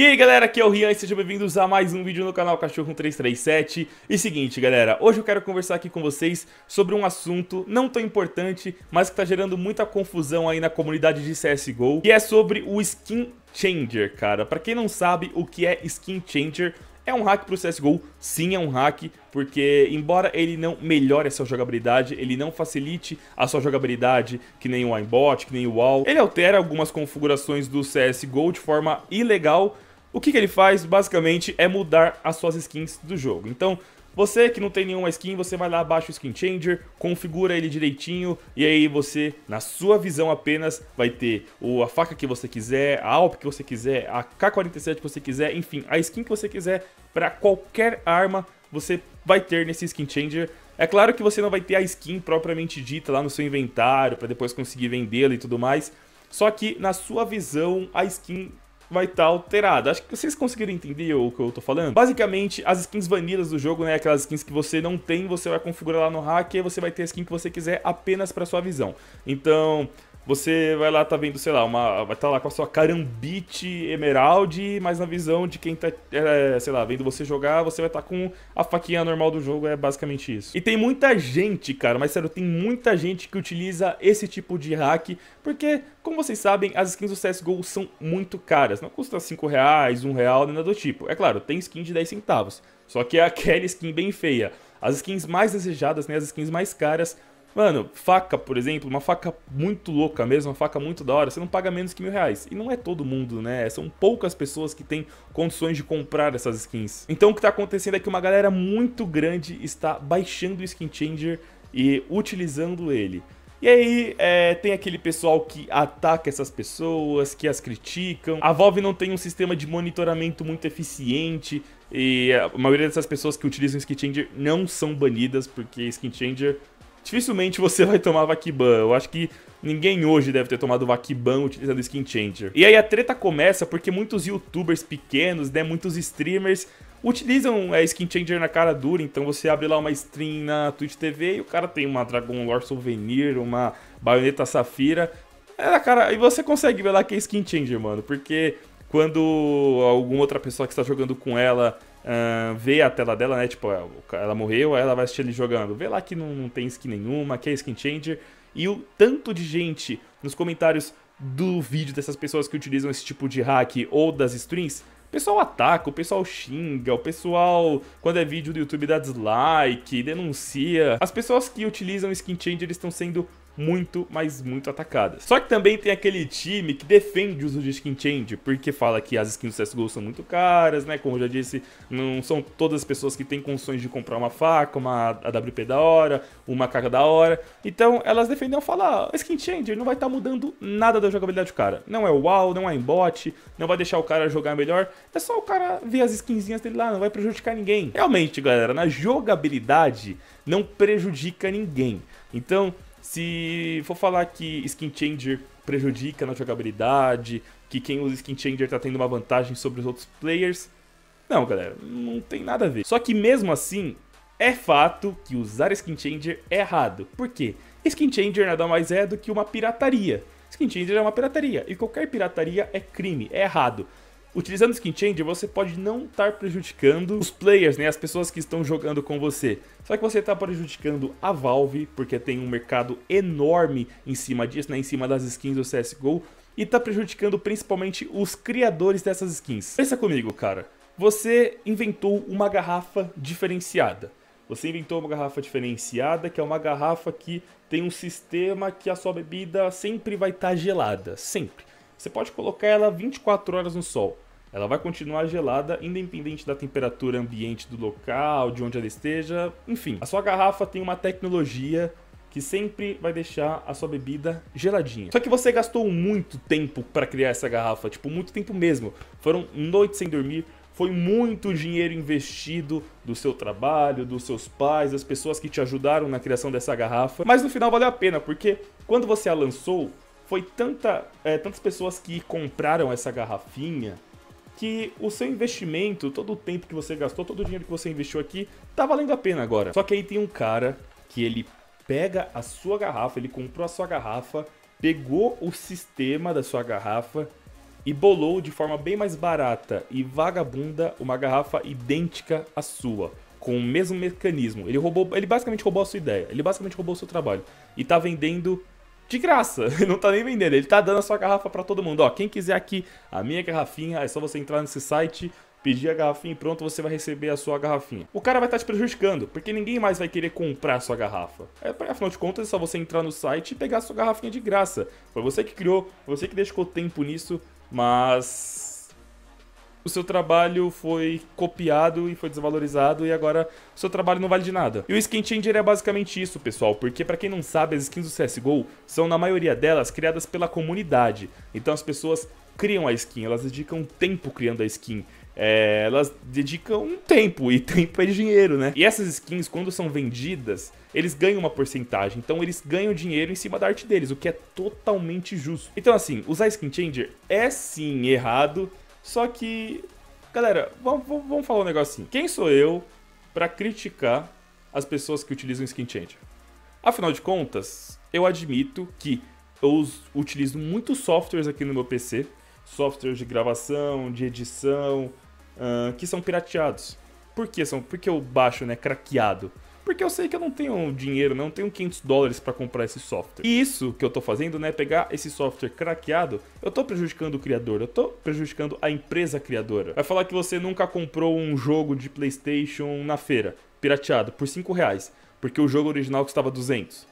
E aí galera, aqui é o Rian e sejam bem-vindos a mais um vídeo no canal Cachorro 337 E seguinte galera, hoje eu quero conversar aqui com vocês sobre um assunto não tão importante Mas que tá gerando muita confusão aí na comunidade de CSGO Que é sobre o Skin Changer, cara Pra quem não sabe o que é Skin Changer é um hack pro CSGO? Sim, é um hack, porque embora ele não melhore a sua jogabilidade, ele não facilite a sua jogabilidade, que nem o aimbot, que nem o wall, ele altera algumas configurações do CSGO de forma ilegal o que, que ele faz, basicamente, é mudar as suas skins do jogo. Então, você que não tem nenhuma skin, você vai lá, baixa o Skin Changer, configura ele direitinho e aí você, na sua visão apenas, vai ter a faca que você quiser, a AWP que você quiser, a K-47 que você quiser, enfim, a skin que você quiser para qualquer arma você vai ter nesse Skin Changer. É claro que você não vai ter a skin propriamente dita lá no seu inventário para depois conseguir vendê-la e tudo mais, só que na sua visão a skin vai estar tá alterada. Acho que vocês conseguiram entender o que eu tô falando. Basicamente, as skins vanidas do jogo, né, aquelas skins que você não tem, você vai configurar lá no hack e você vai ter a skin que você quiser apenas para sua visão. Então, você vai lá, tá vendo, sei lá, uma, vai estar tá lá com a sua carambite emerald, mas na visão de quem tá, é, sei lá, vendo você jogar, você vai estar tá com a faquinha normal do jogo, é basicamente isso. E tem muita gente, cara, mas sério, tem muita gente que utiliza esse tipo de hack, porque, como vocês sabem, as skins do CSGO são muito caras, não custa 5 reais, 1 real, nada do tipo. É claro, tem skin de 10 centavos, só que é aquela skin bem feia. As skins mais desejadas, né, as skins mais caras, Mano, faca, por exemplo, uma faca muito louca mesmo, uma faca muito da hora, você não paga menos que mil reais. E não é todo mundo, né? São poucas pessoas que têm condições de comprar essas skins. Então o que tá acontecendo é que uma galera muito grande está baixando o Skin Changer e utilizando ele. E aí é, tem aquele pessoal que ataca essas pessoas, que as criticam. A Valve não tem um sistema de monitoramento muito eficiente. E a maioria dessas pessoas que utilizam Skin Changer não são banidas, porque Skin Changer dificilmente você vai tomar Vakiban. Eu acho que ninguém hoje deve ter tomado Vakiban utilizando Skin Changer. E aí a treta começa porque muitos youtubers pequenos, né, muitos streamers utilizam é, Skin Changer na cara dura, então você abre lá uma stream na Twitch TV e o cara tem uma Dragon Lore Souvenir, uma Baioneta Safira, é, cara, e você consegue ver lá que é Skin Changer, mano, porque quando alguma outra pessoa que está jogando com ela uh, vê a tela dela, né? Tipo, é, ela morreu, aí ela vai assistir ele jogando. Vê lá que não, não tem skin nenhuma, que é skin changer. E o tanto de gente nos comentários do vídeo dessas pessoas que utilizam esse tipo de hack ou das strings o pessoal ataca, o pessoal xinga, o pessoal, quando é vídeo do YouTube, dá dislike, denuncia. As pessoas que utilizam skin changer estão sendo muito, mas muito atacadas. Só que também tem aquele time que defende o uso de skin change, porque fala que as skins do CSGO são muito caras, né? Como eu já disse, não são todas as pessoas que têm condições de comprar uma faca, uma AWP da hora, uma carga da hora. Então elas defendem falar, ah, skin change não vai estar tá mudando nada da jogabilidade do cara. Não é WoW, não é embot, não vai deixar o cara jogar melhor, é só o cara ver as skinzinhas dele lá, não vai prejudicar ninguém. Realmente, galera, na jogabilidade não prejudica ninguém. Então, se for falar que skin changer prejudica na jogabilidade, que quem usa skin changer tá tendo uma vantagem sobre os outros players, não, galera, não tem nada a ver. Só que mesmo assim, é fato que usar skin changer é errado. Por quê? Skin changer nada mais é do que uma pirataria. Skin changer é uma pirataria e qualquer pirataria é crime, é errado. Utilizando Skin Change, você pode não estar prejudicando os players, né, as pessoas que estão jogando com você. Só que você está prejudicando a Valve, porque tem um mercado enorme em cima disso, né, em cima das skins do CSGO, e está prejudicando principalmente os criadores dessas skins. Pensa comigo, cara. Você inventou uma garrafa diferenciada. Você inventou uma garrafa diferenciada, que é uma garrafa que tem um sistema que a sua bebida sempre vai estar tá gelada, sempre. Você pode colocar ela 24 horas no sol. Ela vai continuar gelada, independente da temperatura ambiente do local, de onde ela esteja, enfim. A sua garrafa tem uma tecnologia que sempre vai deixar a sua bebida geladinha. Só que você gastou muito tempo para criar essa garrafa, tipo, muito tempo mesmo. Foram noites sem dormir, foi muito dinheiro investido do seu trabalho, dos seus pais, das pessoas que te ajudaram na criação dessa garrafa. Mas no final valeu a pena, porque quando você a lançou, foi tanta, é, tantas pessoas que compraram essa garrafinha que o seu investimento, todo o tempo que você gastou, todo o dinheiro que você investiu aqui, tá valendo a pena agora. Só que aí tem um cara que ele pega a sua garrafa, ele comprou a sua garrafa, pegou o sistema da sua garrafa e bolou de forma bem mais barata e vagabunda uma garrafa idêntica à sua, com o mesmo mecanismo. Ele roubou, ele basicamente roubou a sua ideia, ele basicamente roubou o seu trabalho e tá vendendo de graça. Ele não tá nem vendendo, ele tá dando a sua garrafa para todo mundo. Ó, quem quiser aqui a minha garrafinha, é só você entrar nesse site, pedir a garrafinha e pronto, você vai receber a sua garrafinha. O cara vai estar tá te prejudicando, porque ninguém mais vai querer comprar a sua garrafa. É, afinal de contas, é só você entrar no site e pegar a sua garrafinha de graça. Foi você que criou, foi você que deixou tempo nisso, mas o seu trabalho foi copiado e foi desvalorizado e agora o seu trabalho não vale de nada. E o Skin Changer é basicamente isso, pessoal, porque para quem não sabe, as skins do CSGO são, na maioria delas, criadas pela comunidade. Então as pessoas criam a skin, elas dedicam tempo criando a skin. É, elas dedicam tempo, e tempo é dinheiro, né? E essas skins, quando são vendidas, eles ganham uma porcentagem, então eles ganham dinheiro em cima da arte deles, o que é totalmente justo. Então assim, usar Skin Changer é sim errado, só que, galera, vamos, vamos falar um negocinho. Quem sou eu para criticar as pessoas que utilizam Skin Changer? Afinal de contas, eu admito que eu utilizo muitos softwares aqui no meu PC, softwares de gravação, de edição, uh, que são pirateados. Por que são? Porque eu baixo, né, craqueado porque eu sei que eu não tenho dinheiro, não tenho 500 dólares para comprar esse software. E isso que eu tô fazendo, né, é pegar esse software craqueado, eu tô prejudicando o criador, eu tô prejudicando a empresa criadora. Vai falar que você nunca comprou um jogo de PlayStation na feira, pirateado, por 5 reais, porque o jogo original custava 200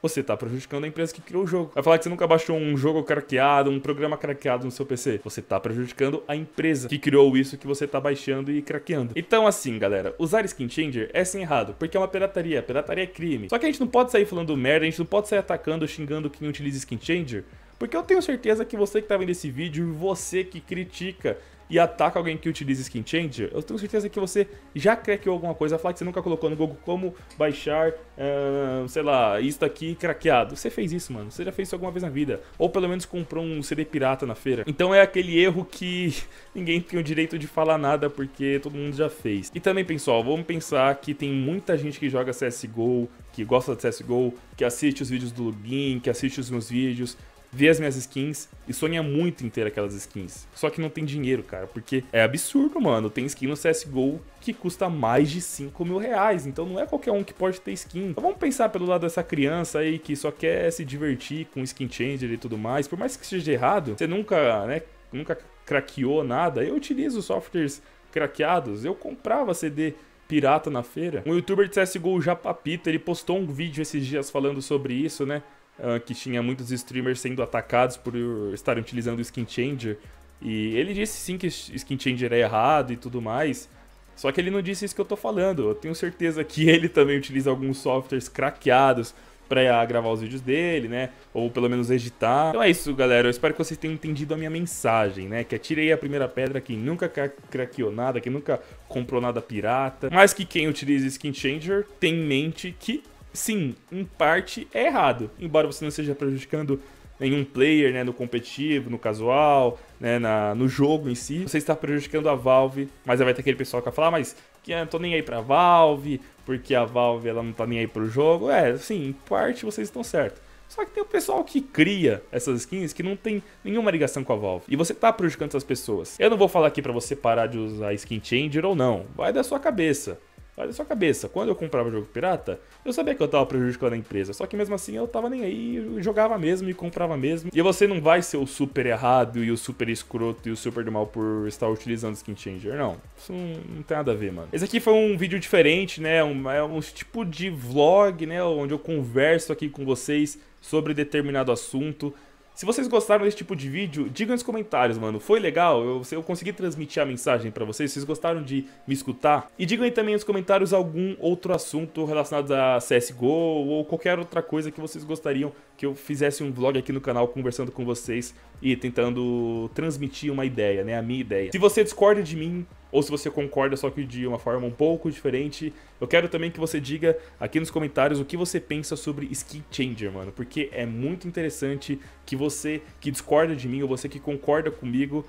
você está prejudicando a empresa que criou o jogo. Vai falar que você nunca baixou um jogo craqueado, um programa craqueado no seu PC. Você está prejudicando a empresa que criou isso que você está baixando e craqueando. Então, assim, galera, usar skin changer é sim errado, porque é uma pirataria. Pirataria é crime. Só que a gente não pode sair falando merda, a gente não pode sair atacando, xingando quem utiliza skin changer. Porque eu tenho certeza que você que está vendo esse vídeo, você que critica e ataca alguém que utiliza Skin changer, eu tenho certeza que você já craqueou alguma coisa, falar que você nunca colocou no Google como baixar, uh, sei lá, isto aqui craqueado. Você fez isso, mano. Você já fez isso alguma vez na vida. Ou pelo menos comprou um CD pirata na feira. Então é aquele erro que ninguém tem o direito de falar nada porque todo mundo já fez. E também, pessoal, vamos pensar que tem muita gente que joga CSGO, que gosta de CSGO, que assiste os vídeos do Login, que assiste os meus vídeos, vê as minhas skins e sonha muito em ter aquelas skins. Só que não tem dinheiro, cara, porque é absurdo, mano. Tem skin no CSGO que custa mais de 5 mil reais, então não é qualquer um que pode ter skin. Então vamos pensar pelo lado dessa criança aí que só quer se divertir com skin changer e tudo mais. Por mais que seja errado, você nunca, né, nunca craqueou nada. Eu utilizo softwares craqueados, eu comprava CD pirata na feira. Um youtuber de CSGO, Japapita, ele postou um vídeo esses dias falando sobre isso, né? uh, que tinha muitos streamers sendo atacados por estarem utilizando o Skin Changer. E ele disse sim que Skin Changer é errado e tudo mais. Só que ele não disse isso que eu tô falando. Eu tenho certeza que ele também utiliza alguns softwares craqueados para ah, gravar os vídeos dele, né? Ou pelo menos editar. Então é isso, galera. Eu espero que vocês tenham entendido a minha mensagem, né? Que atirei é, a primeira pedra quem nunca craqueou nada, quem nunca comprou nada pirata. Mas que quem utiliza Skin Changer tem em mente que sim, em parte é errado. Embora você não esteja prejudicando nenhum player, né, no competitivo, no casual, né, na, no jogo em si, você está prejudicando a Valve, mas vai ter aquele pessoal que vai falar, mas que ah, eu não tô nem aí pra Valve, porque a Valve ela não tá nem aí pro jogo. É, sim, em parte vocês estão certos. Só que tem o pessoal que cria essas skins que não tem nenhuma ligação com a Valve. E você tá prejudicando essas pessoas. Eu não vou falar aqui para você parar de usar skin changer ou não. Vai da sua cabeça. Olha só a cabeça, quando eu comprava jogo pirata, eu sabia que eu tava prejudicando a empresa, só que mesmo assim eu tava nem aí, jogava mesmo e comprava mesmo. E você não vai ser o super errado e o super escroto e o super do mal por estar utilizando skin changer, não. Isso não, não tem nada a ver, mano. Esse aqui foi um vídeo diferente, né, um, é um tipo de vlog, né, onde eu converso aqui com vocês sobre determinado assunto. Se vocês gostaram desse tipo de vídeo, digam nos comentários, mano. Foi legal? Eu, eu consegui transmitir a mensagem para vocês? Vocês gostaram de me escutar? E digam aí também nos comentários algum outro assunto relacionado a CSGO ou qualquer outra coisa que vocês gostariam que eu fizesse um vlog aqui no canal conversando com vocês e tentando transmitir uma ideia, né? A minha ideia. Se você discorda de mim, ou se você concorda só que de uma forma um pouco diferente. Eu quero também que você diga aqui nos comentários o que você pensa sobre Ski Changer, mano, porque é muito interessante que você que discorda de mim ou você que concorda comigo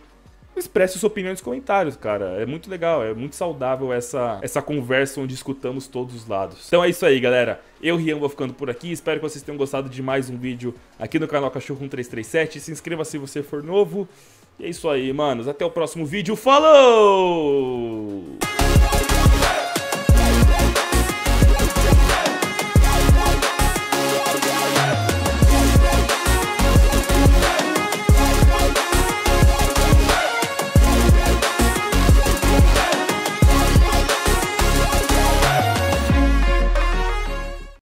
expresse sua opinião nos comentários, cara. É muito legal, é muito saudável essa, essa conversa onde escutamos todos os lados. Então é isso aí, galera. Eu, Rian, vou ficando por aqui. Espero que vocês tenham gostado de mais um vídeo aqui no canal Cachorro 1337. Se inscreva se você for novo. E é isso aí, manos. Até o próximo vídeo. Falou!